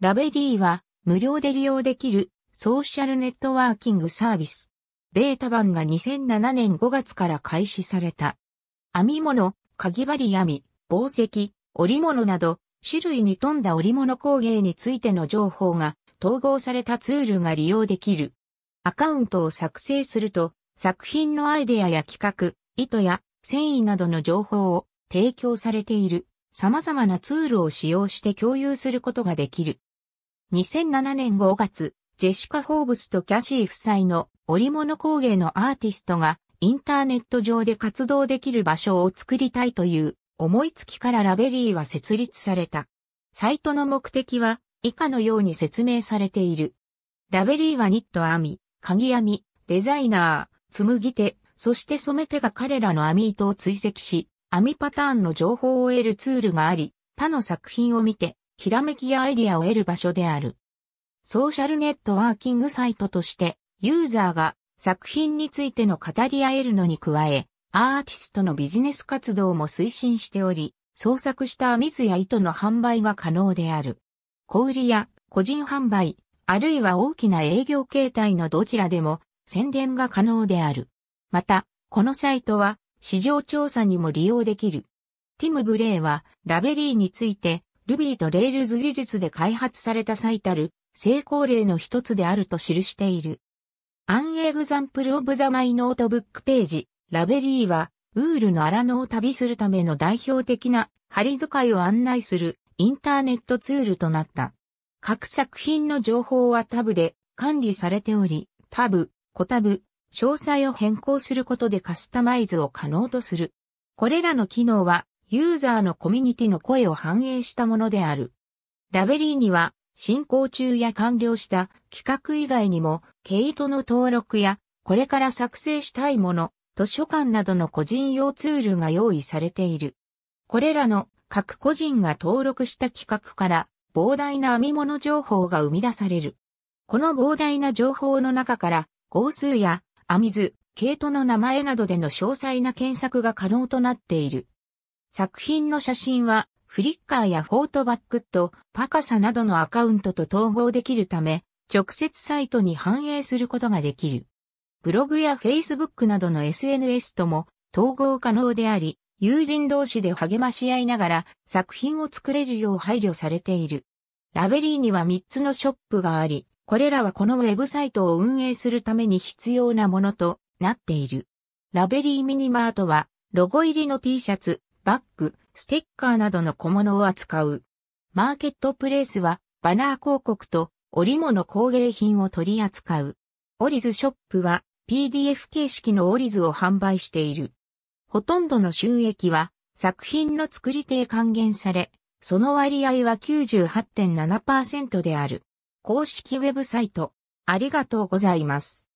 ラベリーは無料で利用できるソーシャルネットワーキングサービス。ベータ版が2007年5月から開始された。編み物、かぎ針編み、宝石、織物など、種類に富んだ織物工芸についての情報が統合されたツールが利用できる。アカウントを作成すると、作品のアイデアや企画、糸や繊維などの情報を提供されている様々なツールを使用して共有することができる。2007年5月、ジェシカ・フォーブスとキャシー夫妻の織物工芸のアーティストがインターネット上で活動できる場所を作りたいという思いつきからラベリーは設立された。サイトの目的は以下のように説明されている。ラベリーはニット編み、鍵編み、デザイナー、紡ぎ手、そして染め手が彼らの編み糸を追跡し、編みパターンの情報を得るツールがあり、他の作品を見てひらめきやアイディアを得る場所である。ソーシャルネットワーキングサイトとして、ユーザーが作品についての語り合えるのに加え、アーティストのビジネス活動も推進しており、創作した水図や糸の販売が可能である。小売や個人販売、あるいは大きな営業形態のどちらでも宣伝が可能である。また、このサイトは市場調査にも利用できる。ティム・ブレイはラベリーについて Ruby と Rails 技術で開発された最たる成功例の一つであると記している。An Example of the My Notebook Page ラベリーは、ウールの荒野を旅するための代表的な針使いを案内するインターネットツールとなった。各作品の情報はタブで管理されており、タブ、小タブ、詳細を変更することでカスタマイズを可能とする。これらの機能はユーザーのコミュニティの声を反映したものである。ラベリーには、進行中や完了した企画以外にも、毛糸の登録や、これから作成したいもの、図書館などの個人用ツールが用意されている。これらの各個人が登録した企画から膨大な編み物情報が生み出される。この膨大な情報の中から号数や編み図、イトの名前などでの詳細な検索が可能となっている。作品の写真は、フリッカーやフォートバックとパカサなどのアカウントと統合できるため、直接サイトに反映することができる。ブログやフェイスブックなどの SNS とも統合可能であり、友人同士で励まし合いながら作品を作れるよう配慮されている。ラベリーには3つのショップがあり、これらはこのウェブサイトを運営するために必要なものとなっている。ラベリーミニマートは、ロゴ入りの T シャツ、バッグ、ステッカーなどの小物を扱う。マーケットプレイスはバナー広告と織物工芸品を取り扱う。オリズショップは PDF 形式のオリズを販売している。ほとんどの収益は作品の作り手へ還元され、その割合は98.7%である。公式ウェブサイト、ありがとうございます。